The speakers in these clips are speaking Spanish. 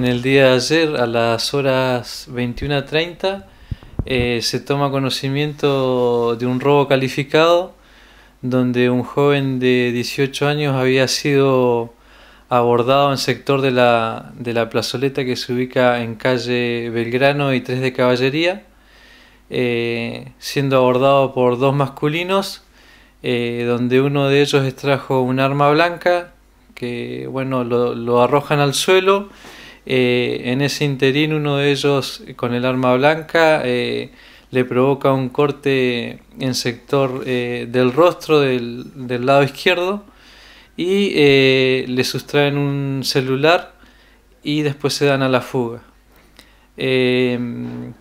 En el día de ayer, a las horas 21.30, eh, se toma conocimiento de un robo calificado donde un joven de 18 años había sido abordado en sector de la, de la plazoleta que se ubica en calle Belgrano y 3 de Caballería, eh, siendo abordado por dos masculinos, eh, donde uno de ellos extrajo un arma blanca que bueno, lo arrojan al suelo eh, en ese interín uno de ellos con el arma blanca eh, le provoca un corte en sector eh, del rostro del, del, lado izquierdo y le sustraen un celular y después se dan a la fuga. Em,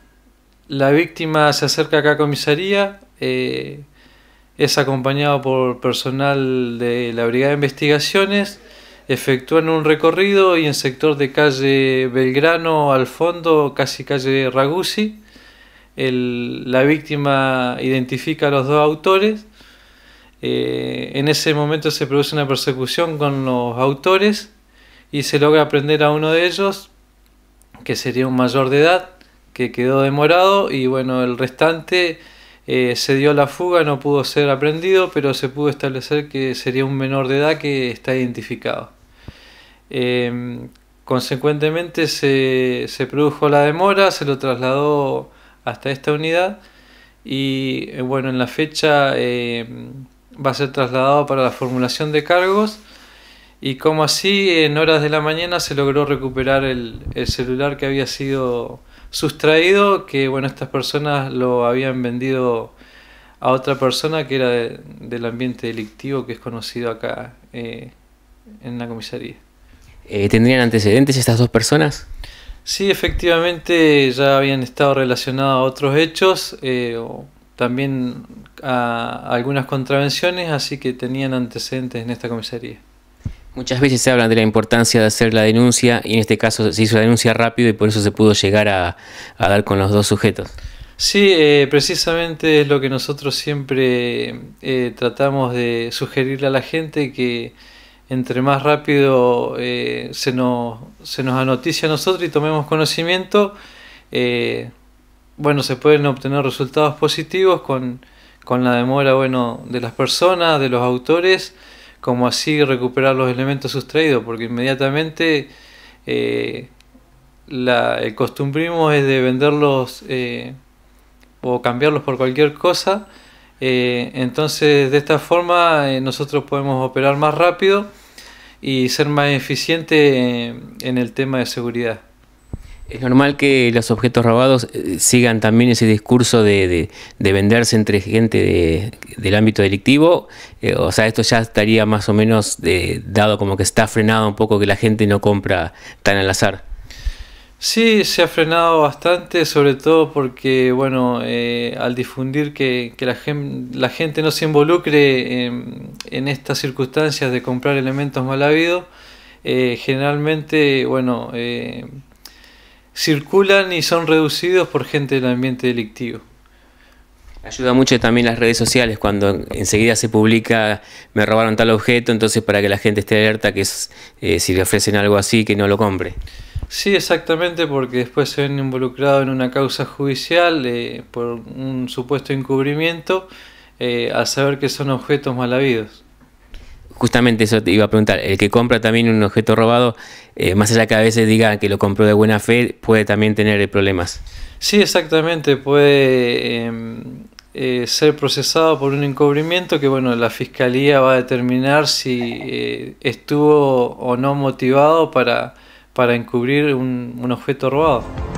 la víctima se acerca acá a comisaría, es acompañado por personal de la Brigada de Investigaciones, efectúan un recorrido y en sector de calle Belgrano al fondo, casi calle Ragusi, la víctima identifica a los dos autores. Eh, en ese momento se produce una persecución con los autores y se logra aprender a uno de ellos, que sería un mayor de edad, que quedó demorado y bueno, el restante eh, se dio la fuga, no pudo ser aprendido, pero se pudo establecer que sería un menor de edad que está identificado. Em, consecuentemente se, produjo la demora, se lo trasladó hasta esta unidad y eh, bueno, en la fecha em, va a ser trasladado para la formulación de cargos y como así en horas de la mañana se logró recuperar el, celular que había sido sustraído, que bueno, estas personas lo habían vendido a otra persona que era del ambiente delictivo que es conocido acá eh, en la comisaría. Eh, ¿Tendrían antecedentes estas dos personas? Sí, efectivamente ya habían estado relacionados a otros hechos, eh, también a algunas contravenciones, así que tenían antecedentes en esta comisaría. Muchas veces se habla de la importancia de hacer la denuncia y en este caso se hizo la denuncia rápido y por eso se pudo llegar a, dar con los dos sujetos. Sí, eh, precisamente es lo que nosotros siempre tratamos de sugerirle a la gente que entre más rápido eh, se, nos, se nos anoticia a nosotros y tomemos conocimiento, eh, bueno, se pueden obtener resultados positivos con, la demora bueno, de las personas, de los autores, como así recuperar los elementos sustraídos, porque inmediatamente eh, la, el costumbrismo es de venderlos o cambiarlos por cualquier cosa. entonces, de esta forma, nosotros podemos operar más rápido y ser más eficiente en el tema de seguridad. Es normal que los objetos robados eh, sigan también ese discurso de, venderse entre gente del ámbito delictivo. Eh, o sea, esto ya estaría más o menos eh, dado como que está frenado un poco que la gente no compra tan al azar. Sí, se ha frenado bastante, sobre todo porque, bueno, eh, al difundir que, la, gente no se involucre en, estas circunstancias de comprar elementos mal habidos, eh, generalmente, bueno, eh, circulan y son reducidos por gente del ambiente delictivo. Ayuda mucho también las redes sociales cuando enseguida se publica me robaron tal objeto, entonces para que la gente esté alerta que si le ofrecen algo así que no lo compre. Sí, exactamente, porque después se ven involucrados en una causa judicial eh, por un supuesto encubrimiento eh, a saber que son objetos mal habidos. Justamente eso te iba a preguntar. El que compra también un objeto robado, eh, más allá que a veces diga que lo compró de buena fe, puede también tener problemas. Sí, exactamente. Puede em, ser procesado por un encubrimiento que, bueno, la fiscalía va a determinar si estuvo o no motivado para para encubrir un, objeto robado.